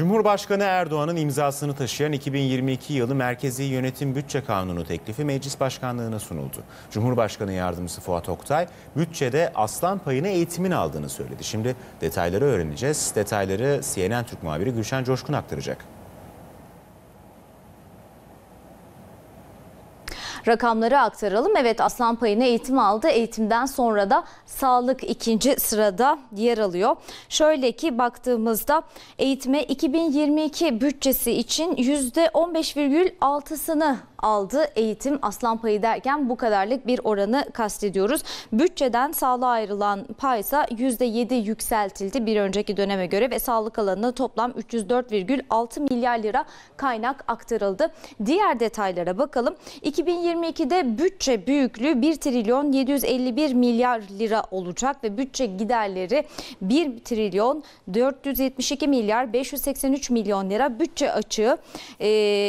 Cumhurbaşkanı Erdoğan'ın imzasını taşıyan 2022 yılı Merkezi Yönetim Bütçe Kanunu teklifi Meclis Başkanlığı'na sunuldu. Cumhurbaşkanı Yardımcısı Fuat Oktay, bütçede aslan payını eğitimin aldığını söyledi. Şimdi detayları öğreneceğiz. Detayları CNN Türk muhabiri Gülşen Coşkun aktaracak. Rakamları aktaralım. Evet aslan payını eğitim aldı. Eğitimden sonra da sağlık ikinci sırada yer alıyor. Şöyle ki baktığımızda eğitime 2022 bütçesi için %15,6'sını aldı eğitim aslan payı derken bu kadarlık bir oranı kastediyoruz. Bütçeden sağlığa ayrılan pay ise %7 yükseltildi bir önceki döneme göre ve sağlık alanına toplam 304,6 milyar lira kaynak aktarıldı. Diğer detaylara bakalım. 2022'de bütçe büyüklüğü 1 trilyon 751 milyar lira olacak ve bütçe giderleri 1 trilyon 472 milyar 583 milyon lira bütçe açığı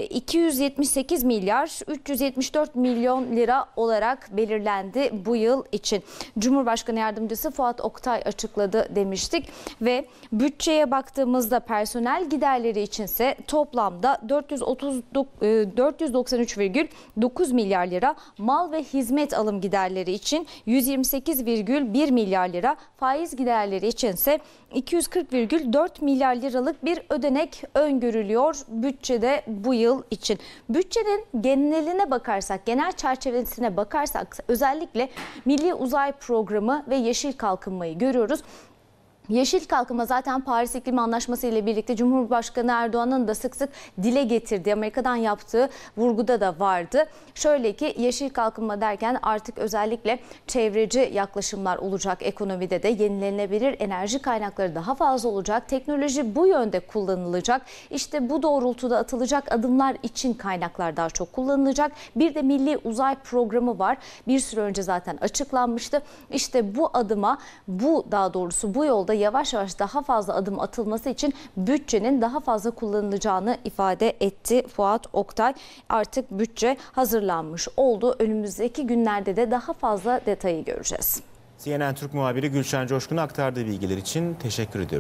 278 milyar miktar 374 milyon lira olarak belirlendi bu yıl için. Cumhurbaşkanı Yardımcısı Fuat Oktay açıkladı demiştik ve bütçeye baktığımızda personel giderleri içinse toplamda 493,9 e, milyar lira mal ve hizmet alım giderleri için 128,1 milyar lira faiz giderleri içinse 240,4 milyar liralık bir ödenek öngörülüyor bütçede bu yıl için. Bütçenin geneline bakarsak, genel çerçevesine bakarsak özellikle Milli Uzay Programı ve Yeşil Kalkınmayı görüyoruz. Yeşil Kalkınma zaten Paris İklim Anlaşması ile birlikte Cumhurbaşkanı Erdoğan'ın da sık sık dile getirdiği Amerika'dan yaptığı vurguda da vardı. Şöyle ki Yeşil Kalkınma derken artık özellikle çevreci yaklaşımlar olacak ekonomide de yenilenebilir enerji kaynakları daha fazla olacak. Teknoloji bu yönde kullanılacak. İşte bu doğrultuda atılacak adımlar için kaynaklar daha çok kullanılacak. Bir de Milli Uzay Programı var. Bir süre önce zaten açıklanmıştı. İşte bu adıma bu daha doğrusu bu yolda yavaş yavaş daha fazla adım atılması için bütçenin daha fazla kullanılacağını ifade etti Fuat Oktay. Artık bütçe hazırlanmış oldu. Önümüzdeki günlerde de daha fazla detayı göreceğiz. CNN Türk muhabiri Gülşen Coşkun aktardığı bilgiler için teşekkür ediyorum.